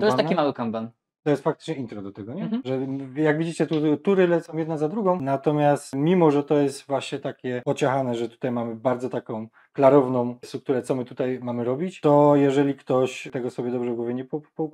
To jest taki mały kanban. To jest faktycznie intro do tego, nie? Mhm. Że jak widzicie, tu tury lecą jedna za drugą, natomiast mimo, że to jest właśnie takie ociachane, że tutaj mamy bardzo taką klarowną strukturę, co my tutaj mamy robić, to jeżeli ktoś tego sobie dobrze w głowie nie poukłada,